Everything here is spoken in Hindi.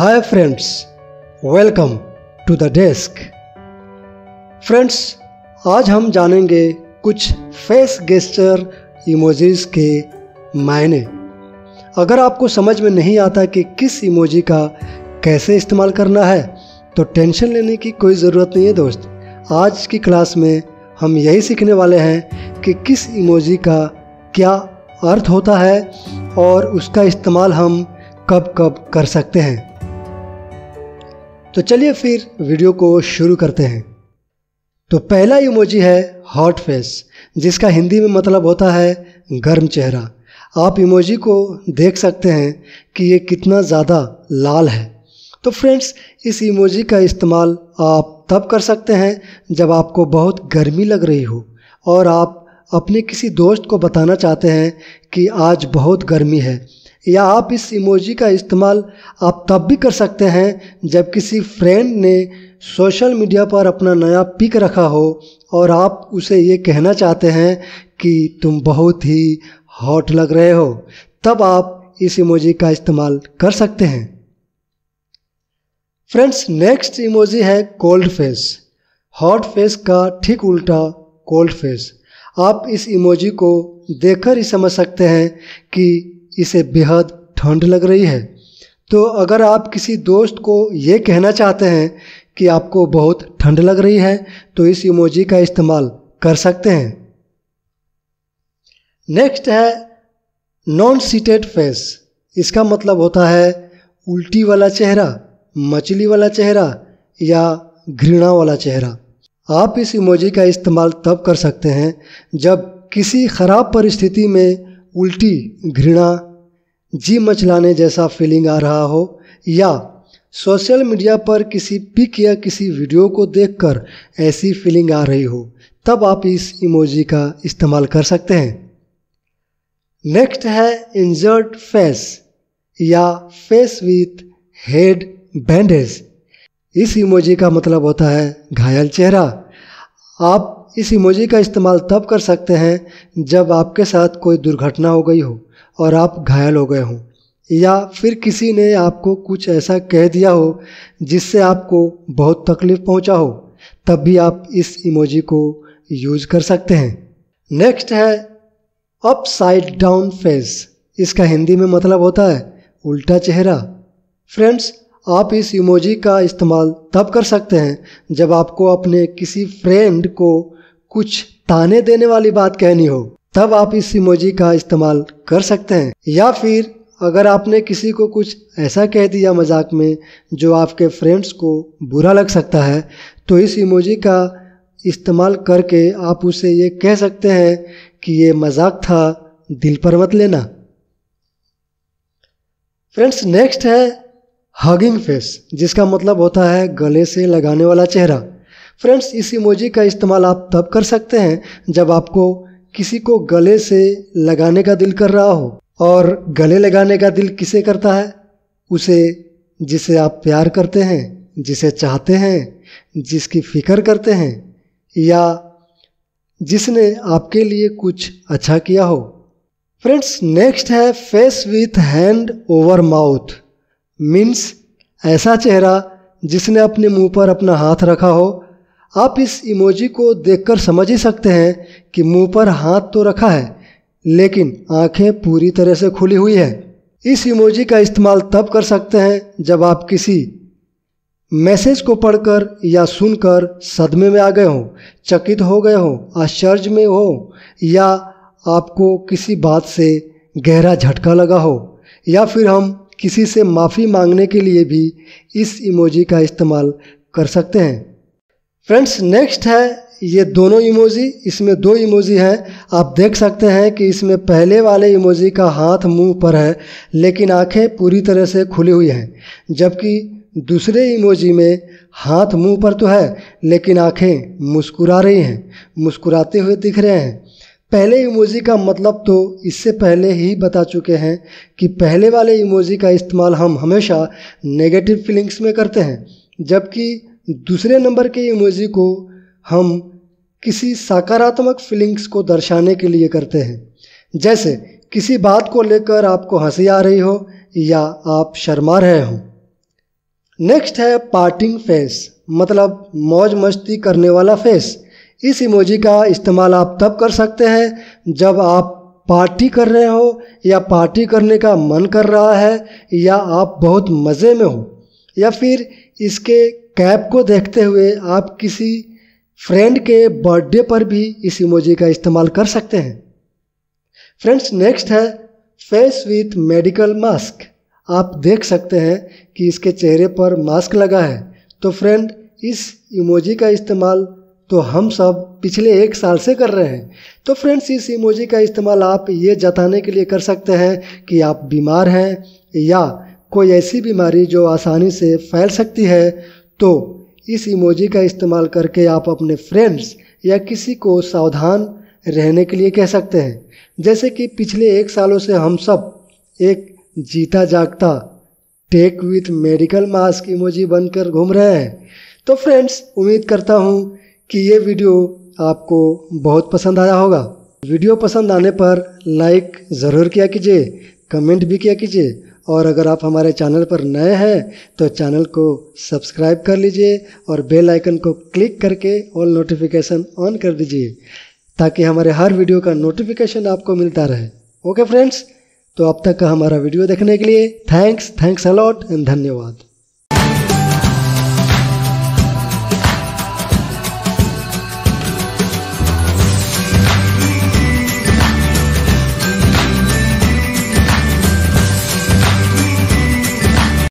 hi friends welcome to the desk friends आज हम जानेंगे कुछ फेस गेस्टर इमोजीज के मायने अगर आपको समझ में नहीं आता कि किस इमोजी का कैसे इस्तेमाल करना है तो टेंशन लेने की कोई ज़रूरत नहीं है दोस्त आज की क्लास में हम यही सीखने वाले हैं कि किस इमोजी का क्या अर्थ होता है और उसका इस्तेमाल हम कब कब कर सकते हैं तो चलिए फिर वीडियो को शुरू करते हैं तो पहला इमोजी है हॉट फेस जिसका हिंदी में मतलब होता है गर्म चेहरा आप इमोजी को देख सकते हैं कि ये कितना ज़्यादा लाल है तो फ्रेंड्स इस इमोजी का इस्तेमाल आप तब कर सकते हैं जब आपको बहुत गर्मी लग रही हो और आप अपने किसी दोस्त को बताना चाहते हैं कि आज बहुत गर्मी है या आप इस इमोजी का इस्तेमाल आप तब भी कर सकते हैं जब किसी फ्रेंड ने सोशल मीडिया पर अपना नया पिक रखा हो और आप उसे ये कहना चाहते हैं कि तुम बहुत ही हॉट लग रहे हो तब आप इस इमोजी का इस्तेमाल कर सकते हैं फ्रेंड्स नेक्स्ट इमोजी है कोल्ड फेस हॉट फेस का ठीक उल्टा कोल्ड फेस आप इस इमोजी को देखकर ही समझ सकते हैं कि इसे बेहद ठंड लग रही है तो अगर आप किसी दोस्त को ये कहना चाहते हैं कि आपको बहुत ठंड लग रही है तो इस इमोजी का इस्तेमाल कर सकते हैं नेक्स्ट है नॉन सीटेड फेस इसका मतलब होता है उल्टी वाला चेहरा मछली वाला चेहरा या घृणा वाला चेहरा आप इस इमोजी का इस्तेमाल तब कर सकते हैं जब किसी ख़राब परिस्थिति में उल्टी घृणा जी मचलाने जैसा फीलिंग आ रहा हो या सोशल मीडिया पर किसी पिक या किसी वीडियो को देखकर ऐसी फीलिंग आ रही हो तब आप इस इमोजी का इस्तेमाल कर सकते हैं नेक्स्ट है इंजर्ड फेस या फेस विथ हेड बैंडेज इस इमोजी का मतलब होता है घायल चेहरा आप इस इमोजी का इस्तेमाल तब कर सकते हैं जब आपके साथ कोई दुर्घटना हो गई हो और आप घायल हो गए हों या फिर किसी ने आपको कुछ ऐसा कह दिया हो जिससे आपको बहुत तकलीफ़ पहुंचा हो तब भी आप इस इमोजी को यूज कर सकते हैं नेक्स्ट है अपसाइड डाउन फेस इसका हिंदी में मतलब होता है उल्टा चेहरा फ्रेंड्स आप इस इमोजी का इस्तेमाल तब कर सकते हैं जब आपको अपने किसी फ्रेंड को कुछ ताने देने वाली बात कहनी हो तब आप इस इमोजी का इस्तेमाल कर सकते हैं या फिर अगर आपने किसी को कुछ ऐसा कह दिया मजाक में जो आपके फ्रेंड्स को बुरा लग सकता है तो इस इमोजी का इस्तेमाल करके आप उसे ये कह सकते हैं कि ये मजाक था दिल पर मत लेना फ्रेंड्स नेक्स्ट है हगिंग फेस जिसका मतलब होता है गले से लगाने वाला चेहरा फ्रेंड्स इस इमोजी का इस्तेमाल आप तब कर सकते हैं जब आपको किसी को गले से लगाने का दिल कर रहा हो और गले लगाने का दिल किसे करता है उसे जिसे आप प्यार करते हैं जिसे चाहते हैं जिसकी फ़िक्र करते हैं या जिसने आपके लिए कुछ अच्छा किया हो फ्रेंड्स नेक्स्ट है face with hand over mouth means ऐसा चेहरा जिसने अपने मुंह पर अपना हाथ रखा हो आप इस इमोजी को देखकर समझ ही सकते हैं कि मुंह पर हाथ तो रखा है लेकिन आंखें पूरी तरह से खुली हुई है इस इमोजी का इस्तेमाल तब कर सकते हैं जब आप किसी मैसेज को पढ़कर या सुनकर सदमे में आ गए हों चकित हो गए हों आश्चर्य में हो या आपको किसी बात से गहरा झटका लगा हो या फिर हम किसी से माफ़ी मांगने के लिए भी इस इमोजी का इस्तेमाल कर सकते हैं फ्रेंड्स नेक्स्ट है ये दोनों इमोजी इसमें दो इमोजी हैं आप देख सकते हैं कि इसमें पहले वाले इमोजी का हाथ मुंह पर है लेकिन आंखें पूरी तरह से खुली हुई हैं जबकि दूसरे इमोजी में हाथ मुंह पर तो है लेकिन आंखें मुस्कुरा रही हैं मुस्कुराते हुए दिख रहे हैं पहले इमोजी का मतलब तो इससे पहले ही बता चुके हैं कि पहले वाले इमोजी का इस्तेमाल हम हमेशा नेगेटिव फीलिंग्स में करते हैं जबकि दूसरे नंबर के इमोजी को हम किसी सकारात्मक फीलिंग्स को दर्शाने के लिए करते हैं जैसे किसी बात को लेकर आपको हंसी आ रही हो या आप शर्मा रहे हो नेक्स्ट है पार्टिंग फेस मतलब मौज मस्ती करने वाला फेस इस इमोजी का इस्तेमाल आप तब कर सकते हैं जब आप पार्टी कर रहे हो या पार्टी करने का मन कर रहा है या आप बहुत मज़े में हो या फिर इसके कैप को देखते हुए आप किसी फ्रेंड के बर्थडे पर भी इस इमोजी का इस्तेमाल कर सकते हैं फ्रेंड्स नेक्स्ट है फेस विथ मेडिकल मास्क आप देख सकते हैं कि इसके चेहरे पर मास्क लगा है तो फ्रेंड इस इमोजी का इस्तेमाल तो हम सब पिछले एक साल से कर रहे हैं तो फ्रेंड्स इस इमोजी का इस्तेमाल आप ये जताने के लिए कर सकते हैं कि आप बीमार हैं या कोई ऐसी बीमारी जो आसानी से फैल सकती है तो इस इमोजी का इस्तेमाल करके आप अपने फ्रेंड्स या किसी को सावधान रहने के लिए कह सकते हैं जैसे कि पिछले एक सालों से हम सब एक जीता जागता टेक विथ मेडिकल मास्क इमोजी बनकर घूम रहे हैं तो फ्रेंड्स उम्मीद करता हूँ कि ये वीडियो आपको बहुत पसंद आया होगा वीडियो पसंद आने पर लाइक ज़रूर किया कीजिए कमेंट भी किया कीजिए और अगर आप हमारे चैनल पर नए हैं तो चैनल को सब्सक्राइब कर लीजिए और बेल आइकन को क्लिक करके ऑल नोटिफिकेशन ऑन कर दीजिए ताकि हमारे हर वीडियो का नोटिफिकेशन आपको मिलता रहे ओके फ्रेंड्स तो अब तक का हमारा वीडियो देखने के लिए थैंक्स थैंक्स अलॉट एंड धन्यवाद